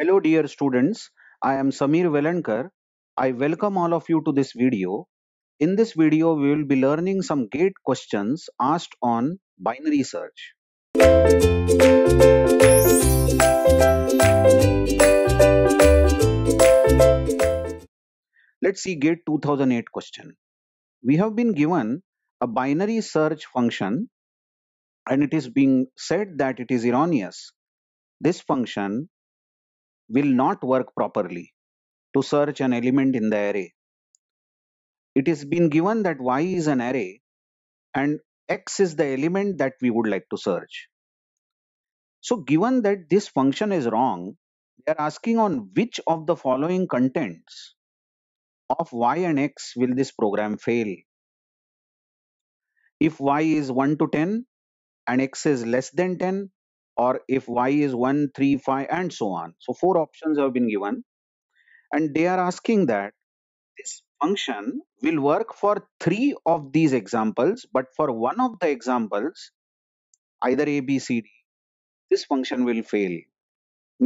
Hello dear students, I am Samir Velankar. I welcome all of you to this video. In this video, we will be learning some gate questions asked on binary search. Let's see gate 2008 question. We have been given a binary search function and it is being said that it is erroneous. This function will not work properly to search an element in the array. It has been given that y is an array and x is the element that we would like to search. So given that this function is wrong, they are asking on which of the following contents of y and x will this program fail. If y is 1 to 10 and x is less than 10, or if y is 1 3 5 and so on so four options have been given and they are asking that this function will work for three of these examples but for one of the examples either a b c d this function will fail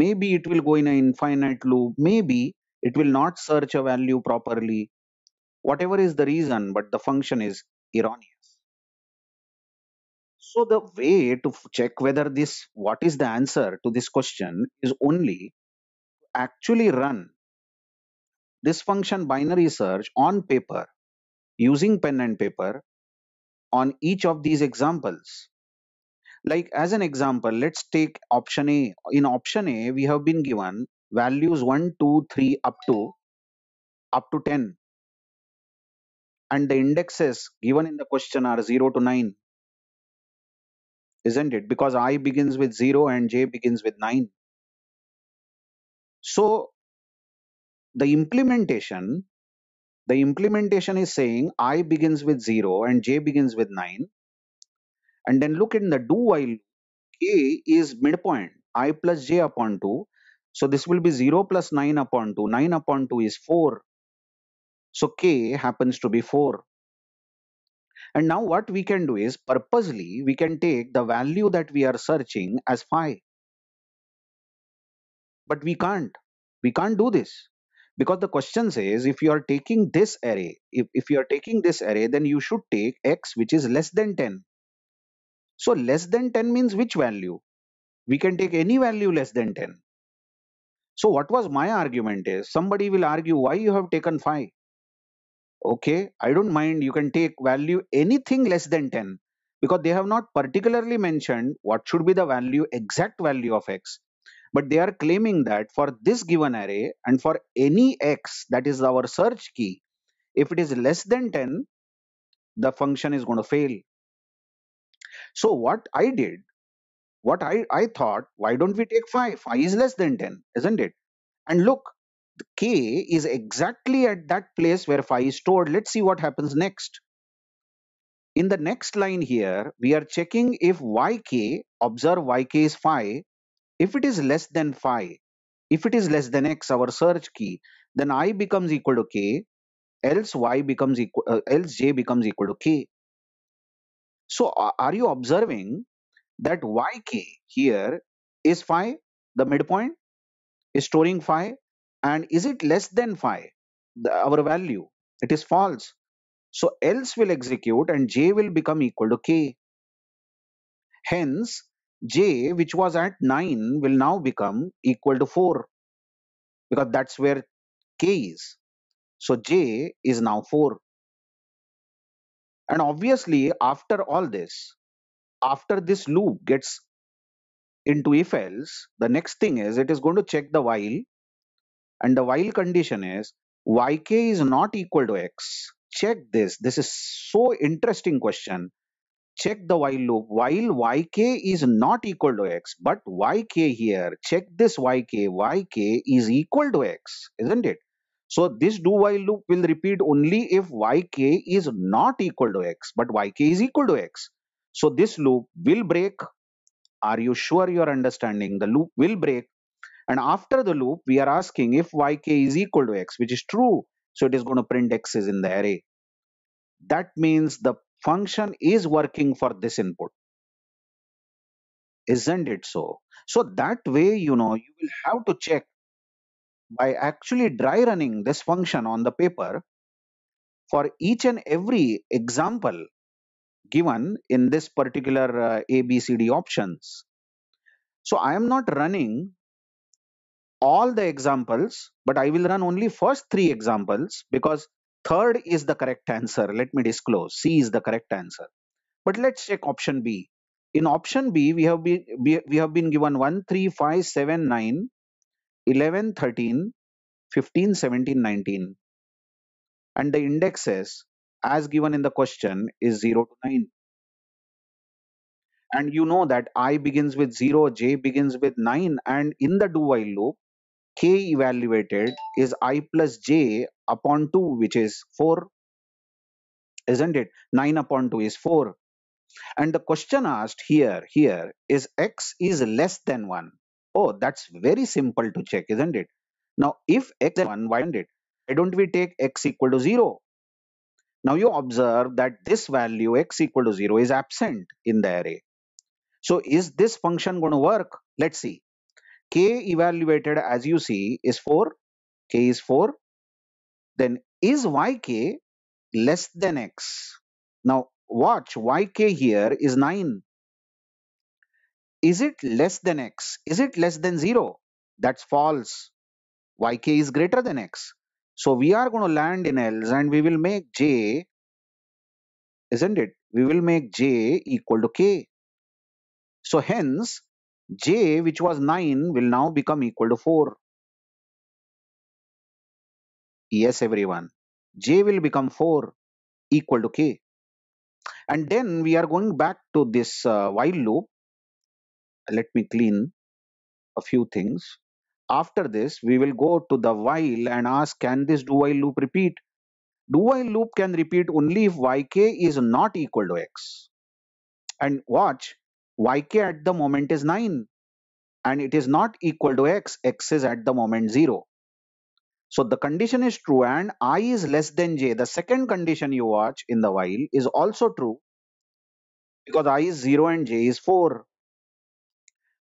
maybe it will go in an infinite loop maybe it will not search a value properly whatever is the reason but the function is erroneous so the way to check whether this what is the answer to this question is only actually run this function binary search on paper using pen and paper on each of these examples. Like as an example, let's take option A. In option A, we have been given values 1, 2, 3 up to up to 10 and the indexes given in the question are 0 to 9 isn't it? Because i begins with 0 and j begins with 9. So the implementation, the implementation is saying i begins with 0 and j begins with 9. And then look in the do while k is midpoint i plus j upon 2. So this will be 0 plus 9 upon 2. 9 upon 2 is 4. So k happens to be 4. And now what we can do is purposely we can take the value that we are searching as phi. But we can't. We can't do this because the question says if you are taking this array, if, if you are taking this array, then you should take x which is less than 10. So less than 10 means which value? We can take any value less than 10. So what was my argument is somebody will argue why you have taken five okay i don't mind you can take value anything less than 10 because they have not particularly mentioned what should be the value exact value of x but they are claiming that for this given array and for any x that is our search key if it is less than 10 the function is going to fail so what i did what i i thought why don't we take 5 5 is less than 10 isn't it and look k is exactly at that place where phi is stored let's see what happens next in the next line here we are checking if yk observe yk is phi if it is less than phi if it is less than x our search key then i becomes equal to k else y becomes equal uh, else j becomes equal to k so are you observing that yk here is phi the midpoint is storing phi and is it less than 5 the, our value it is false so else will execute and j will become equal to k hence j which was at 9 will now become equal to 4 because that's where k is so j is now 4 and obviously after all this after this loop gets into if else the next thing is it is going to check the while and the while condition is yk is not equal to x. Check this. This is so interesting question. Check the while loop. While yk is not equal to x, but yk here, check this yk. yk is equal to x, isn't it? So this do while loop will repeat only if yk is not equal to x, but yk is equal to x. So this loop will break. Are you sure you are understanding? The loop will break and after the loop, we are asking if yk is equal to x, which is true. So it is going to print x is in the array. That means the function is working for this input. Isn't it so? So that way, you know, you will have to check by actually dry running this function on the paper for each and every example given in this particular uh, ABCD options. So I am not running all the examples, but I will run only first three examples because third is the correct answer. Let me disclose C is the correct answer. But let's check option B. In option B, we have been, we have been given 1, 3, 5, 7, 9, 11, 13, 15, 17, 19. And the indexes as given in the question is 0 to 9 and you know that i begins with 0 j begins with 9 and in the do while loop k evaluated is i plus j upon 2 which is 4 isn't it 9 upon 2 is 4 and the question asked here here is x is less than 1 oh that's very simple to check isn't it now if x is 1 why isn't it why don't we take x equal to 0 now you observe that this value x equal to 0 is absent in the array so is this function going to work let's see K evaluated as you see is 4, K is 4, then is YK less than X? Now watch YK here is 9. Is it less than X? Is it less than 0? That's false. YK is greater than X. So we are going to land in L's and we will make J, isn't it? We will make J equal to K. So hence j which was 9 will now become equal to 4 yes everyone j will become 4 equal to k and then we are going back to this uh, while loop let me clean a few things after this we will go to the while and ask can this do while loop repeat do while loop can repeat only if yk is not equal to x and watch yk at the moment is 9 and it is not equal to x x is at the moment 0 so the condition is true and i is less than j the second condition you watch in the while is also true because i is 0 and j is 4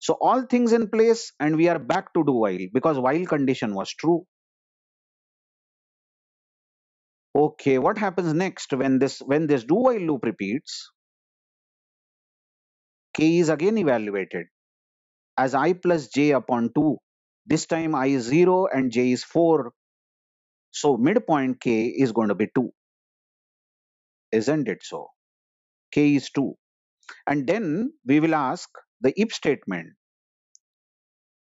so all things in place and we are back to do while because while condition was true okay what happens next when this when this do while loop repeats k is again evaluated as i plus j upon 2. This time i is 0 and j is 4. So midpoint k is going to be 2. Isn't it so? k is 2. And then we will ask the if statement.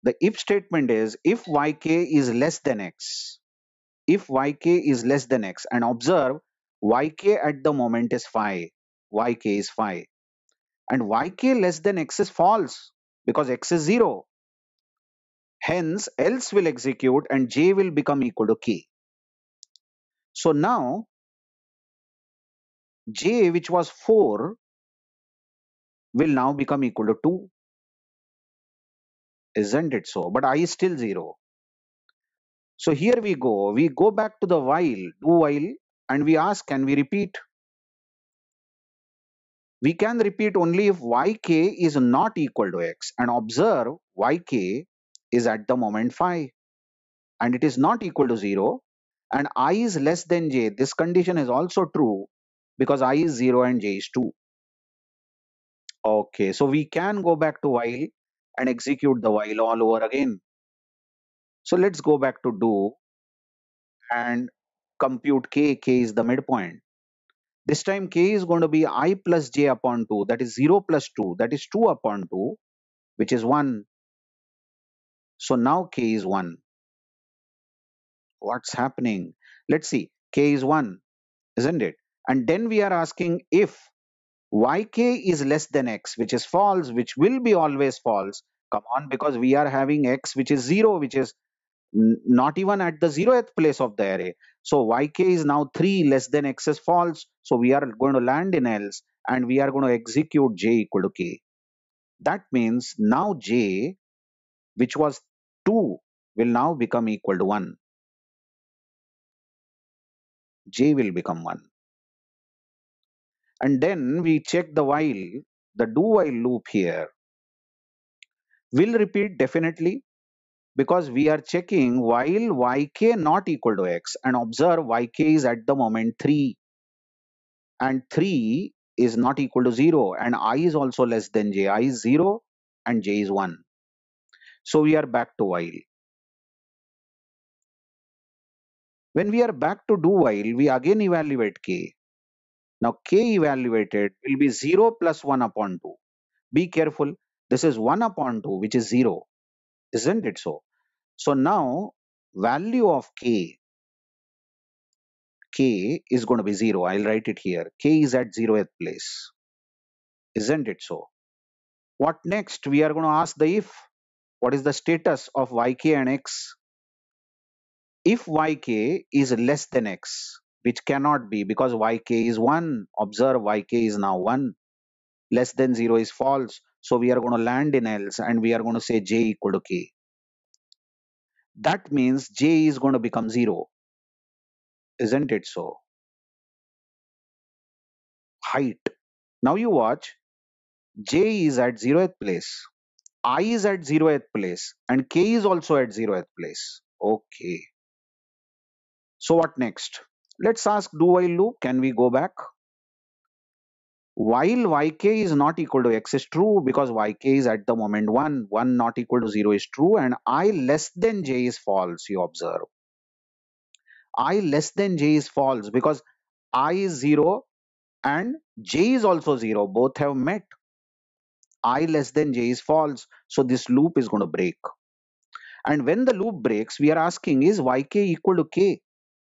The if statement is if yk is less than x. If yk is less than x and observe yk at the moment is phi. yk is phi and yk less than x is false because x is 0. Hence, else will execute and j will become equal to k. So now, j which was 4 will now become equal to 2. Isn't it so? But i is still 0. So here we go. We go back to the while, do while and we ask can we repeat we can repeat only if yk is not equal to x and observe yk is at the moment phi and it is not equal to 0 and i is less than j this condition is also true because i is 0 and j is 2 okay so we can go back to while and execute the while all over again so let's go back to do and compute k k is the midpoint this time k is going to be i plus j upon 2, that is 0 plus 2, that is 2 upon 2, which is 1. So now k is 1. What's happening? Let's see, k is 1, isn't it? And then we are asking if yk is less than x, which is false, which will be always false. Come on, because we are having x, which is 0, which is not even at the zeroth place of the array. So yk is now 3 less than x is false. So we are going to land in else and we are going to execute j equal to k. That means now j, which was 2, will now become equal to 1. j will become 1. And then we check the while, the do while loop here. Will repeat definitely because we are checking while yk not equal to x and observe yk is at the moment 3 and 3 is not equal to 0 and i is also less than j i is 0 and j is 1 so we are back to while when we are back to do while we again evaluate k now k evaluated will be 0 plus 1 upon 2 be careful this is 1 upon 2 which is 0 isn't it so? So now value of k, k is going to be 0. I'll write it here. k is at 0th place. Isn't it so? What next? We are going to ask the if. What is the status of yk and x? If yk is less than x, which cannot be because yk is 1. Observe yk is now 1. Less than 0 is false. So we are going to land in else and we are going to say j equal to k. That means j is going to become 0. Isn't it so? Height. Now you watch. j is at 0th place. i is at 0th place. And k is also at 0th place. Okay. So what next? Let's ask do while loop. Can we go back? while yk is not equal to x is true because yk is at the moment 1 1 not equal to 0 is true and i less than j is false you observe i less than j is false because i is 0 and j is also 0 both have met i less than j is false so this loop is going to break and when the loop breaks we are asking is yk equal to k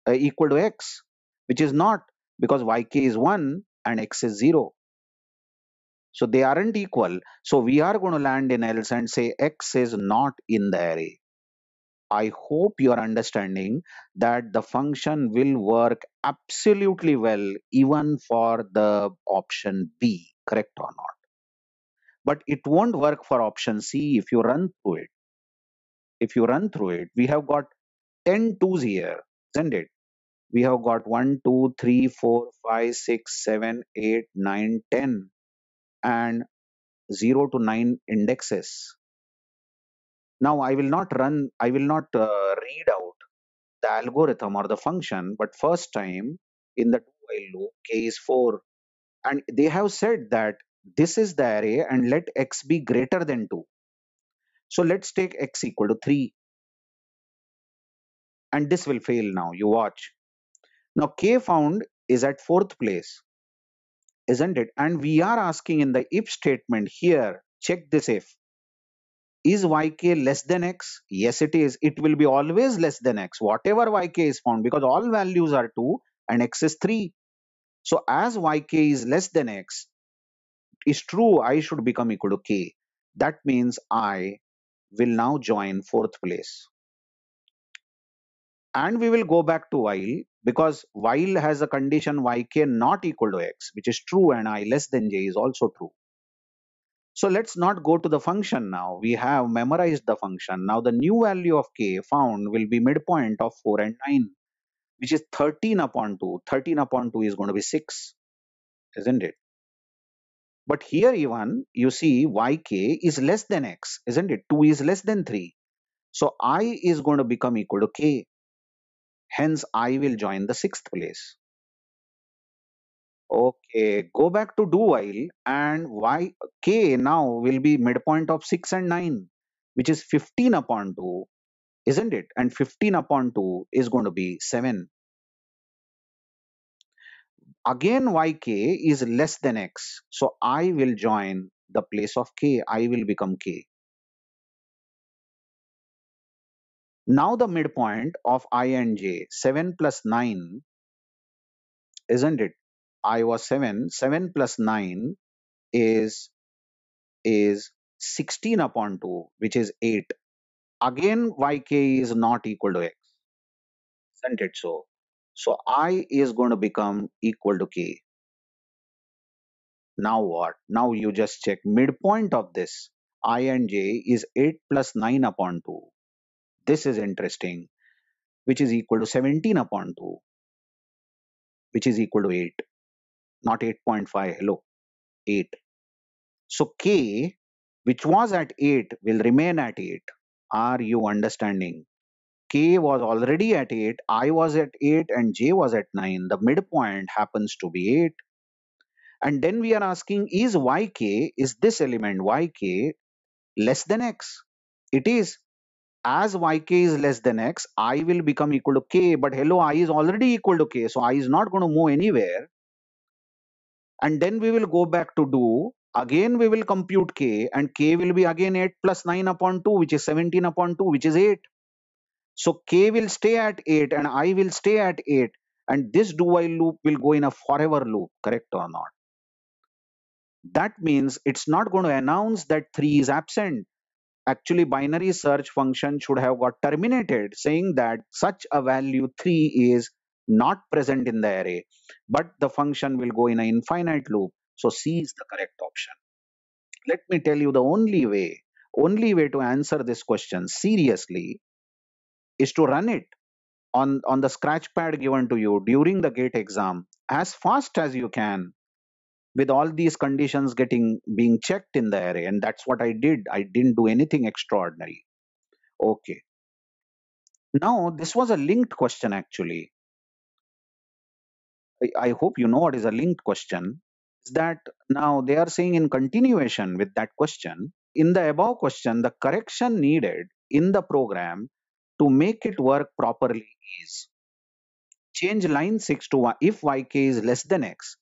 uh, equal to x which is not because yk is 1 and x is 0 so they aren't equal. So we are going to land in else and say x is not in the array. I hope you are understanding that the function will work absolutely well even for the option B, correct or not. But it won't work for option C if you run through it. If you run through it, we have got 10 twos here, isn't it? We have got 1, 2, 3, 4, 5, 6, 7, 8, 9, 10 and 0 to 9 indexes. Now I will not run, I will not uh, read out the algorithm or the function, but first time in the 2 while loop, k is 4. And they have said that this is the array and let x be greater than 2. So let's take x equal to 3. And this will fail now, you watch. Now k found is at fourth place isn't it? And we are asking in the if statement here, check this if. Is yk less than x? Yes, it is. It will be always less than x, whatever yk is found, because all values are 2 and x is 3. So as yk is less than x, is true, i should become equal to k. That means i will now join fourth place. And we will go back to while because while has a condition yk not equal to x which is true and i less than j is also true so let's not go to the function now we have memorized the function now the new value of k found will be midpoint of 4 and 9 which is 13 upon 2 13 upon 2 is going to be 6 isn't it but here even you see yk is less than x isn't it 2 is less than 3 so i is going to become equal to k Hence, I will join the sixth place. Okay, go back to do while and y k now will be midpoint of 6 and 9, which is 15 upon 2, isn't it? And 15 upon 2 is going to be 7. Again, yk is less than x. So I will join the place of k. I will become k. Now the midpoint of i and j, 7 plus 9, isn't it? i was 7, 7 plus 9 is, is 16 upon 2, which is 8. Again, yk is not equal to x, isn't it so? So i is going to become equal to k. Now what? Now you just check midpoint of this i and j is 8 plus 9 upon 2 this is interesting, which is equal to 17 upon 2, which is equal to 8, not 8.5, hello, 8. So K, which was at 8, will remain at 8. Are you understanding? K was already at 8, I was at 8 and J was at 9. The midpoint happens to be 8. And then we are asking is yk, is this element yk less than x? It is as yk is less than x, i will become equal to k, but hello, i is already equal to k, so i is not going to move anywhere. And then we will go back to do, again we will compute k, and k will be again 8 plus 9 upon 2, which is 17 upon 2, which is 8. So k will stay at 8 and i will stay at 8 and this do while loop will go in a forever loop, correct or not? That means it's not going to announce that 3 is absent actually binary search function should have got terminated saying that such a value 3 is not present in the array but the function will go in an infinite loop so c is the correct option let me tell you the only way only way to answer this question seriously is to run it on on the scratch pad given to you during the gate exam as fast as you can with all these conditions getting being checked in the array and that's what i did i didn't do anything extraordinary okay now this was a linked question actually i, hope you know what is a linked question is that now they are saying in continuation with that question in the above question the correction needed in the program to make it work properly is change line 6 to y if yk is less than x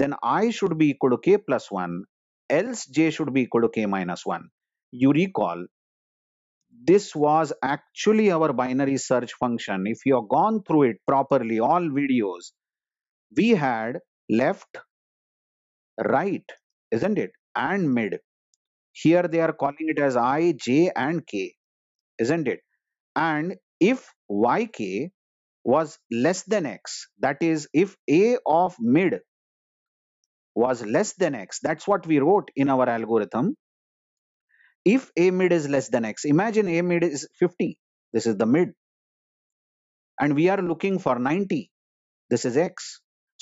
then i should be equal to k plus 1 else j should be equal to k minus 1 you recall this was actually our binary search function if you have gone through it properly all videos we had left right isn't it and mid here they are calling it as i j and k isn't it and if yk was less than x that is if a of mid was less than x that's what we wrote in our algorithm if a mid is less than x imagine a mid is 50 this is the mid and we are looking for 90 this is x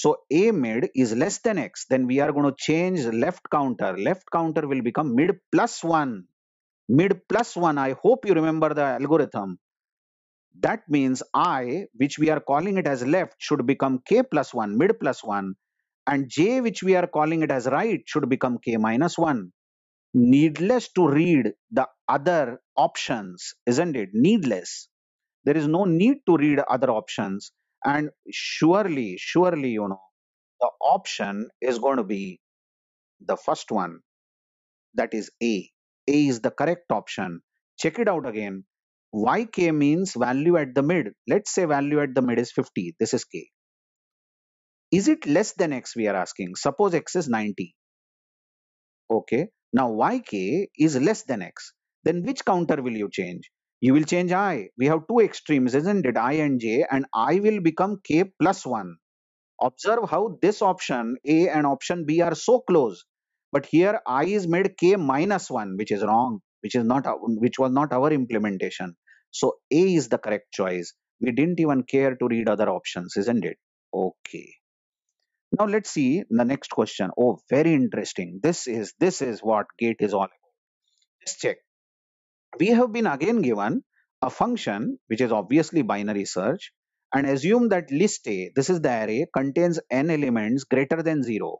so a mid is less than x then we are going to change left counter left counter will become mid plus 1 mid plus 1 i hope you remember the algorithm that means i which we are calling it as left should become k plus 1 mid plus 1 and j which we are calling it as right should become k minus 1 needless to read the other options isn't it needless there is no need to read other options and surely surely you know the option is going to be the first one that is a a is the correct option check it out again yk means value at the mid let's say value at the mid is 50 this is k is it less than x we are asking? Suppose x is 90. Okay. Now yk is less than x. Then which counter will you change? You will change i. We have two extremes, isn't it? i and j and i will become k plus 1. Observe how this option A and option B are so close. But here i is made k minus 1 which is wrong which is not which was not our implementation so a is the correct choice we didn't even care to read other options isn't it okay now let's see the next question. Oh, very interesting. This is this is what gate is all about. Let's check. We have been again given a function which is obviously binary search and assume that list A, this is the array, contains n elements greater than 0.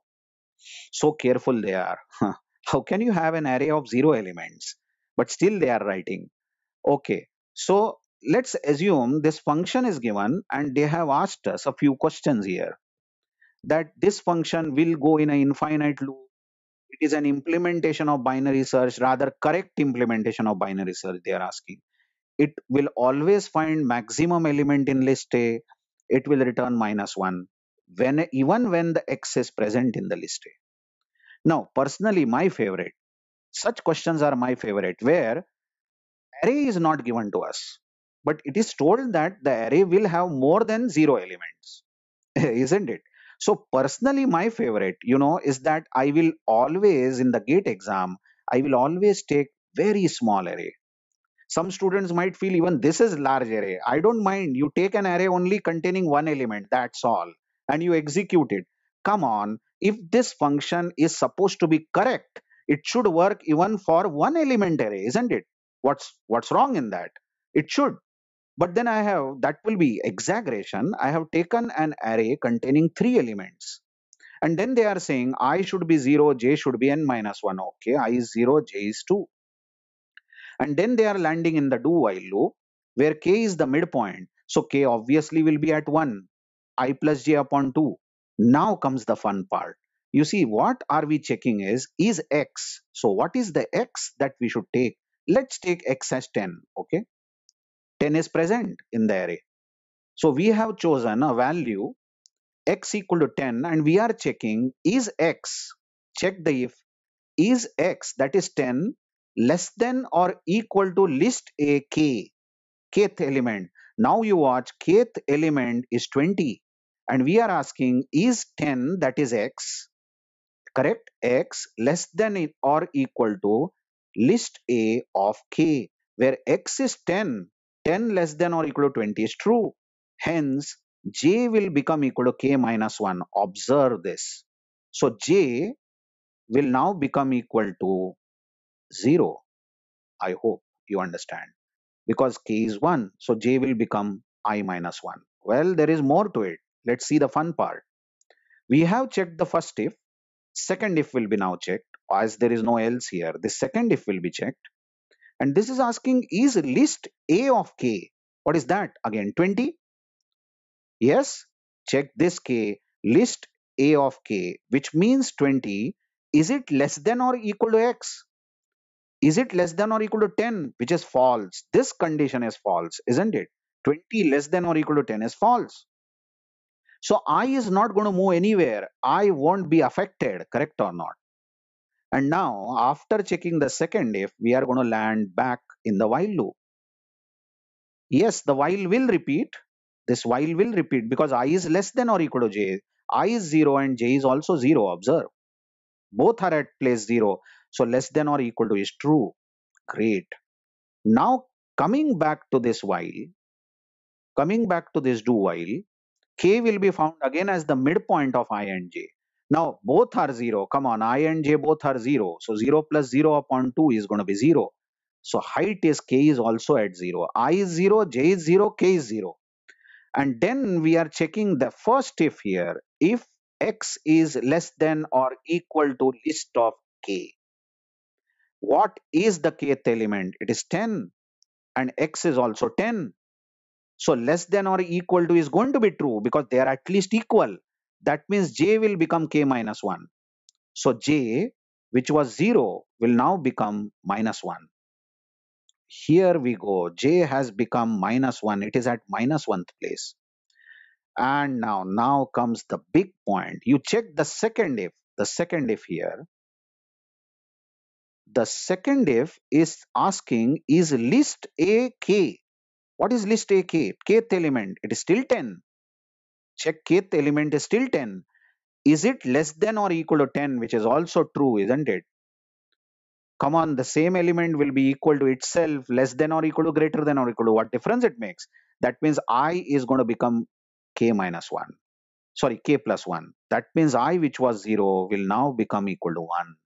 So careful they are. How can you have an array of 0 elements? But still they are writing. Okay, so let's assume this function is given and they have asked us a few questions here that this function will go in an infinite loop. It is an implementation of binary search, rather correct implementation of binary search they are asking. It will always find maximum element in list A. It will return minus 1 when even when the x is present in the list A. Now, personally, my favorite, such questions are my favorite, where array is not given to us, but it is told that the array will have more than zero elements, isn't it? So personally, my favorite, you know, is that I will always in the gate exam, I will always take very small array. Some students might feel even this is large array. I don't mind. You take an array only containing one element. That's all. And you execute it. Come on. If this function is supposed to be correct, it should work even for one element array, isn't it? What's what's wrong in that? It should. But then I have, that will be exaggeration. I have taken an array containing three elements. And then they are saying i should be 0, j should be n minus 1. Okay, i is 0, j is 2. And then they are landing in the do while loop where k is the midpoint. So k obviously will be at 1, i plus j upon 2. Now comes the fun part. You see, what are we checking is, is x. So what is the x that we should take? Let's take x as 10, okay? 10 is present in the array. So we have chosen a value x equal to 10 and we are checking is x, check the if, is x that is 10 less than or equal to list a k, kth element. Now you watch kth element is 20 and we are asking is 10 that is x, correct, x less than or equal to list a of k where x is 10 10 less than or equal to 20 is true. Hence, j will become equal to k minus 1. Observe this. So j will now become equal to 0. I hope you understand. Because k is 1, so j will become i minus 1. Well, there is more to it. Let's see the fun part. We have checked the first if. Second if will be now checked. As there is no else here, the second if will be checked. And this is asking is list A of K. What is that? Again, 20. Yes, check this K, list A of K, which means 20. Is it less than or equal to X? Is it less than or equal to 10, which is false? This condition is false, isn't it? 20 less than or equal to 10 is false. So I is not going to move anywhere. I won't be affected, correct or not? And now after checking the second if, we are going to land back in the while loop. Yes, the while will repeat. This while will repeat because i is less than or equal to j. i is 0 and j is also 0, observe. Both are at place 0. So less than or equal to is true. Great. Now coming back to this while, coming back to this do while, k will be found again as the midpoint of i and j. Now both are 0. Come on, i and j both are 0. So 0 plus 0 upon 2 is going to be 0. So height is k is also at 0. i is 0, j is 0, k is 0. And then we are checking the first if here. If x is less than or equal to list of k. What is the kth element? It is 10 and x is also 10. So less than or equal to is going to be true because they are at least equal that means j will become k minus 1. So j which was 0 will now become minus 1. Here we go j has become minus 1 it is at minus 1th place. And now now comes the big point you check the second if the second if here. The second if is asking is list a k. What is list a k? Kth element it is still 10 check kth element is still 10 is it less than or equal to 10 which is also true isn't it come on the same element will be equal to itself less than or equal to greater than or equal to what difference it makes that means i is going to become k minus 1 sorry k plus 1 that means i which was 0 will now become equal to 1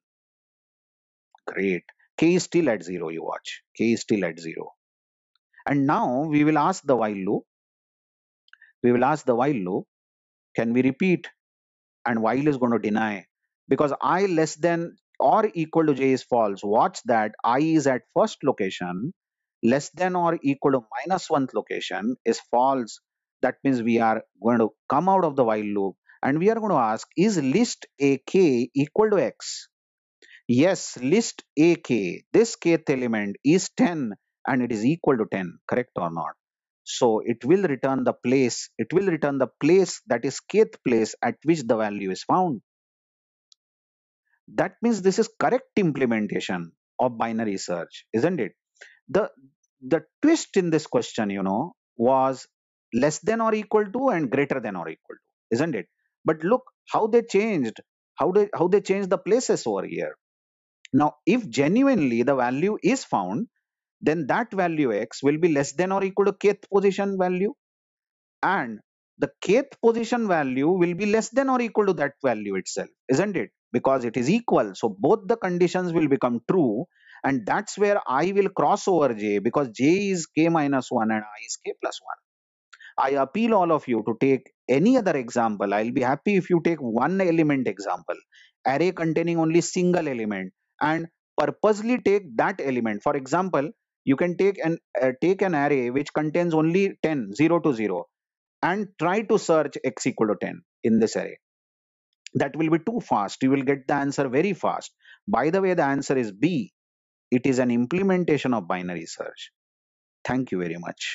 great k is still at 0 you watch k is still at 0 and now we will ask the while loop we will ask the while loop, can we repeat? And while is going to deny because i less than or equal to j is false. Watch that i is at first location, less than or equal to minus one location is false. That means we are going to come out of the while loop and we are going to ask is list ak equal to x? Yes, list ak, this kth element is 10 and it is equal to 10, correct or not? So it will return the place, it will return the place that is kth place at which the value is found. That means this is correct implementation of binary search, isn't it? The the twist in this question, you know, was less than or equal to and greater than or equal to, isn't it? But look how they changed, how they how they changed the places over here. Now, if genuinely the value is found, then that value x will be less than or equal to kth position value and the kth position value will be less than or equal to that value itself isn't it because it is equal so both the conditions will become true and that's where i will cross over j because j is k minus 1 and i is k plus 1 i appeal all of you to take any other example i'll be happy if you take one element example array containing only single element and purposely take that element for example you can take an uh, take an array which contains only 10 0 to 0 and try to search x equal to 10 in this array that will be too fast you will get the answer very fast by the way the answer is b it is an implementation of binary search thank you very much